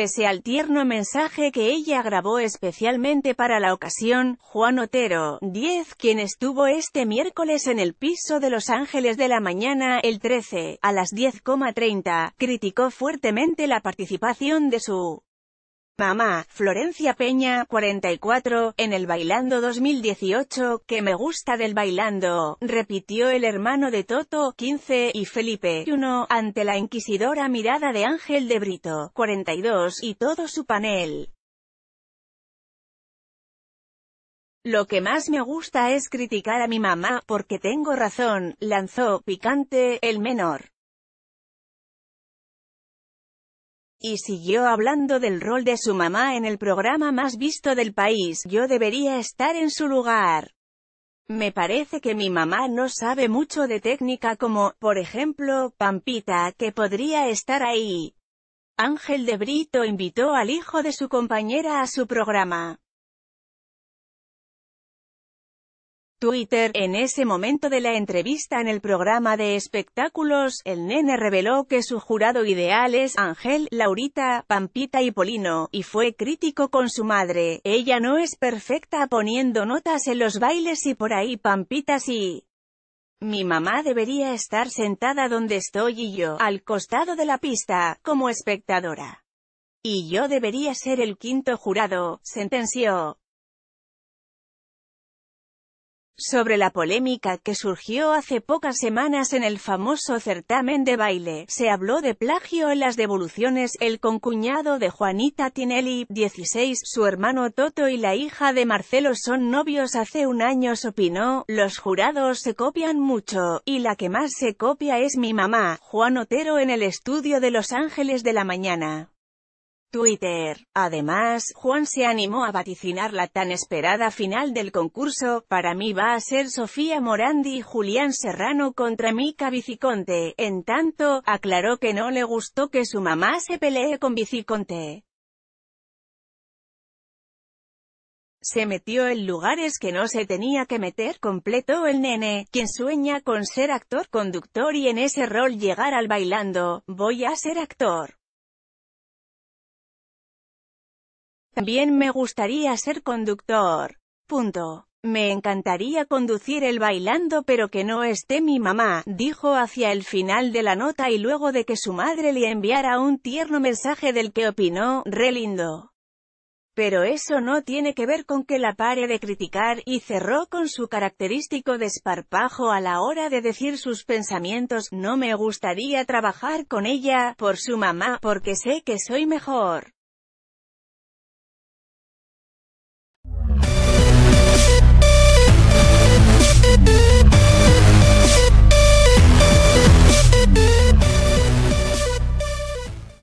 Pese al tierno mensaje que ella grabó especialmente para la ocasión, Juan Otero, 10, quien estuvo este miércoles en el piso de Los Ángeles de la mañana, el 13, a las 10,30, criticó fuertemente la participación de su Mamá, Florencia Peña, 44, en el Bailando 2018, que me gusta del Bailando, repitió el hermano de Toto, 15, y Felipe, 1, ante la inquisidora mirada de Ángel de Brito, 42, y todo su panel. Lo que más me gusta es criticar a mi mamá, porque tengo razón, lanzó, picante, el menor. y siguió hablando del rol de su mamá en el programa más visto del país, yo debería estar en su lugar. Me parece que mi mamá no sabe mucho de técnica como, por ejemplo, Pampita, que podría estar ahí. Ángel de Brito invitó al hijo de su compañera a su programa. Twitter. En ese momento de la entrevista en el programa de espectáculos, el nene reveló que su jurado ideal es Ángel, Laurita, Pampita y Polino, y fue crítico con su madre. Ella no es perfecta poniendo notas en los bailes y por ahí Pampita sí. Mi mamá debería estar sentada donde estoy y yo, al costado de la pista, como espectadora. Y yo debería ser el quinto jurado, sentenció sobre la polémica que surgió hace pocas semanas en el famoso certamen de baile. Se habló de plagio en las devoluciones, el concuñado de Juanita Tinelli, 16, su hermano Toto y la hija de Marcelo son novios hace un año, opinó, los jurados se copian mucho, y la que más se copia es mi mamá, Juan Otero en el estudio de Los Ángeles de la mañana. Twitter. Además, Juan se animó a vaticinar la tan esperada final del concurso, para mí va a ser Sofía Morandi y Julián Serrano contra Mica Viciconte, en tanto, aclaró que no le gustó que su mamá se pelee con Viciconte. se metió en lugares que no se tenía que meter, completo el nene, quien sueña con ser actor-conductor y en ese rol llegar al bailando, voy a ser actor. También me gustaría ser conductor. Punto. Me encantaría conducir el bailando pero que no esté mi mamá, dijo hacia el final de la nota y luego de que su madre le enviara un tierno mensaje del que opinó, re lindo. Pero eso no tiene que ver con que la pare de criticar, y cerró con su característico desparpajo a la hora de decir sus pensamientos, no me gustaría trabajar con ella, por su mamá, porque sé que soy mejor.